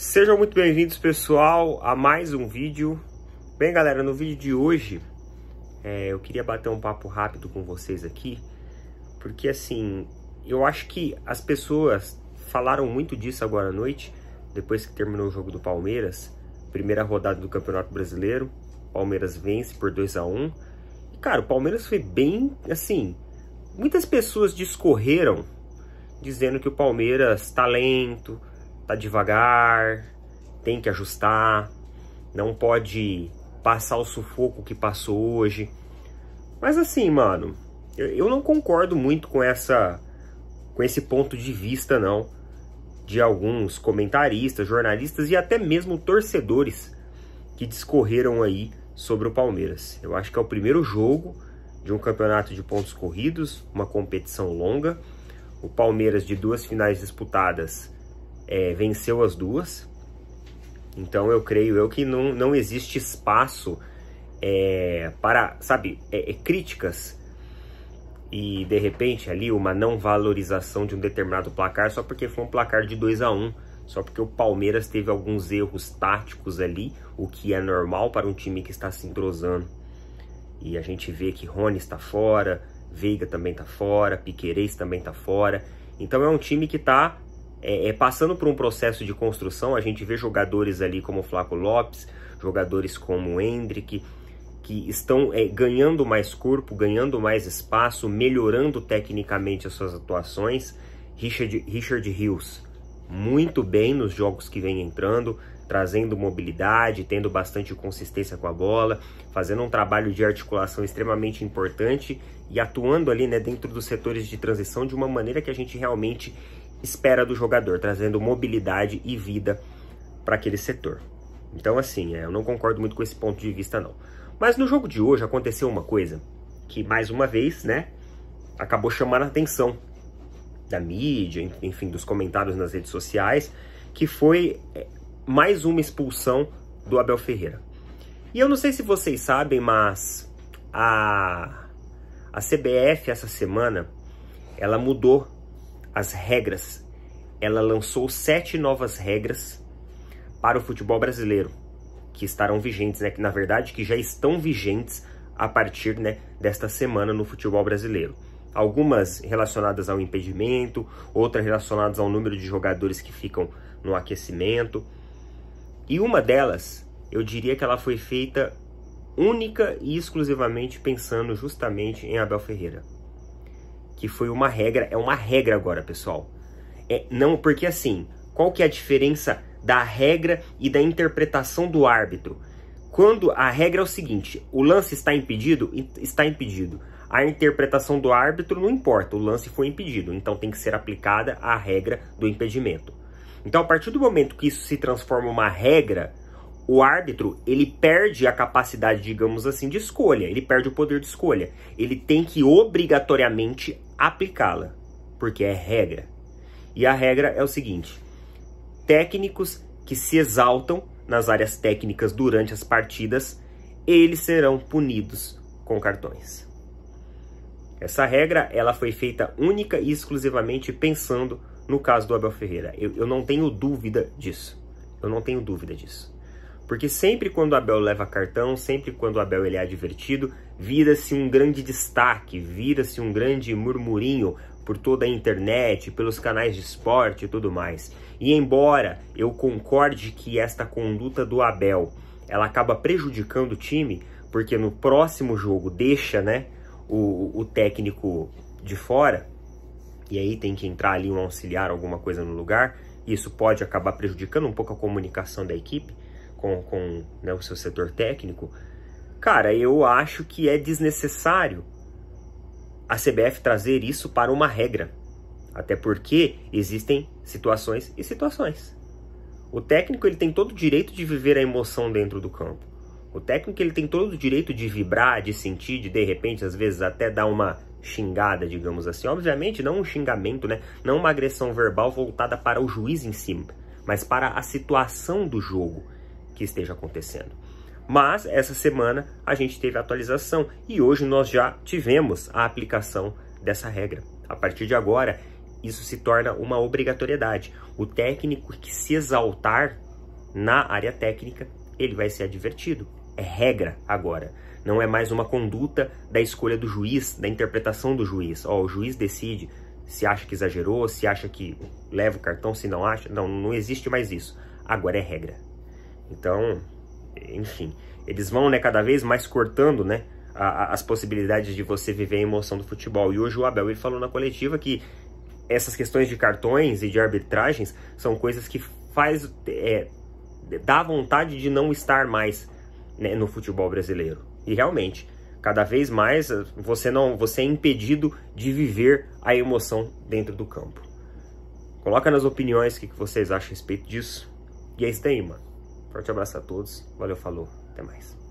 Sejam muito bem-vindos, pessoal, a mais um vídeo. Bem, galera, no vídeo de hoje é, eu queria bater um papo rápido com vocês aqui, porque assim, eu acho que as pessoas falaram muito disso agora à noite, depois que terminou o jogo do Palmeiras, primeira rodada do Campeonato Brasileiro, Palmeiras vence por 2 a 1 E, cara, o Palmeiras foi bem, assim, muitas pessoas discorreram dizendo que o Palmeiras tá lento, tá devagar, tem que ajustar, não pode passar o sufoco que passou hoje. Mas assim, mano, eu não concordo muito com essa com esse ponto de vista não de alguns comentaristas, jornalistas e até mesmo torcedores que discorreram aí sobre o Palmeiras. Eu acho que é o primeiro jogo de um campeonato de pontos corridos, uma competição longa. O Palmeiras de duas finais disputadas é, venceu as duas. Então eu creio eu que não, não existe espaço é, para, sabe, é, é, críticas e de repente ali uma não valorização de um determinado placar só porque foi um placar de 2 a 1 um, só porque o Palmeiras teve alguns erros táticos ali, o que é normal para um time que está se entrosando. E a gente vê que Rony está fora, Veiga também está fora, Piquerez também está fora. Então é um time que está é, é, passando por um processo de construção, a gente vê jogadores ali como Flávio Lopes, jogadores como Hendrick, que estão é, ganhando mais corpo, ganhando mais espaço, melhorando tecnicamente as suas atuações. Richard, Richard Hills, muito bem nos jogos que vem entrando, trazendo mobilidade, tendo bastante consistência com a bola, fazendo um trabalho de articulação extremamente importante e atuando ali né, dentro dos setores de transição de uma maneira que a gente realmente espera do jogador, trazendo mobilidade e vida para aquele setor. Então, assim, é, eu não concordo muito com esse ponto de vista, não. Mas no jogo de hoje aconteceu uma coisa que, mais uma vez, né, acabou chamando a atenção da mídia, enfim, dos comentários nas redes sociais, que foi é, mais uma expulsão do Abel Ferreira. E eu não sei se vocês sabem, mas a, a CBF essa semana ela mudou as regras. Ela lançou sete novas regras para o futebol brasileiro, que estarão vigentes, né? Que na verdade que já estão vigentes a partir né, desta semana no futebol brasileiro. Algumas relacionadas ao impedimento, outras relacionadas ao número de jogadores que ficam no aquecimento. E uma delas, eu diria que ela foi feita única e exclusivamente pensando justamente em Abel Ferreira que foi uma regra, é uma regra agora, pessoal. É, não, porque assim, qual que é a diferença da regra e da interpretação do árbitro? Quando a regra é o seguinte, o lance está impedido, está impedido. A interpretação do árbitro não importa, o lance foi impedido, então tem que ser aplicada a regra do impedimento. Então, a partir do momento que isso se transforma uma regra, o árbitro ele perde a capacidade, digamos assim, de escolha, ele perde o poder de escolha. Ele tem que obrigatoriamente aplicá-la, porque é regra. E a regra é o seguinte: técnicos que se exaltam nas áreas técnicas durante as partidas, eles serão punidos com cartões. Essa regra ela foi feita única e exclusivamente pensando no caso do Abel Ferreira. Eu, eu não tenho dúvida disso. Eu não tenho dúvida disso. Porque sempre quando o Abel leva cartão, sempre quando o Abel ele é advertido, vira-se um grande destaque, vira-se um grande murmurinho por toda a internet, pelos canais de esporte e tudo mais. E embora eu concorde que esta conduta do Abel, ela acaba prejudicando o time, porque no próximo jogo deixa, né, o, o técnico de fora, e aí tem que entrar ali um auxiliar, alguma coisa no lugar, isso pode acabar prejudicando um pouco a comunicação da equipe, com, com né, o seu setor técnico, cara, eu acho que é desnecessário a CBF trazer isso para uma regra. Até porque existem situações e situações. O técnico ele tem todo o direito de viver a emoção dentro do campo. O técnico ele tem todo o direito de vibrar, de sentir, de de repente, às vezes, até dar uma xingada, digamos assim. Obviamente, não um xingamento, né? Não uma agressão verbal voltada para o juiz em si, mas para a situação do jogo que esteja acontecendo. Mas essa semana a gente teve a atualização e hoje nós já tivemos a aplicação dessa regra. A partir de agora, isso se torna uma obrigatoriedade. O técnico que se exaltar na área técnica, ele vai ser advertido. É regra agora. Não é mais uma conduta da escolha do juiz, da interpretação do juiz. o juiz decide se acha que exagerou, se acha que leva o cartão, se não acha. Não, não existe mais isso. Agora é regra. Então, enfim, eles vão né, cada vez mais cortando né, a, a, as possibilidades de você viver a emoção do futebol. E hoje o Abel ele falou na coletiva que essas questões de cartões e de arbitragens são coisas que faz é, dá vontade de não estar mais né, no futebol brasileiro. E realmente, cada vez mais eh, você não você é impedido de viver a emoção dentro do campo. Coloca nas opiniões o que vocês acham a respeito disso. E é isso aí, mano. Forte abraço a todos. Valeu, falou. Até mais.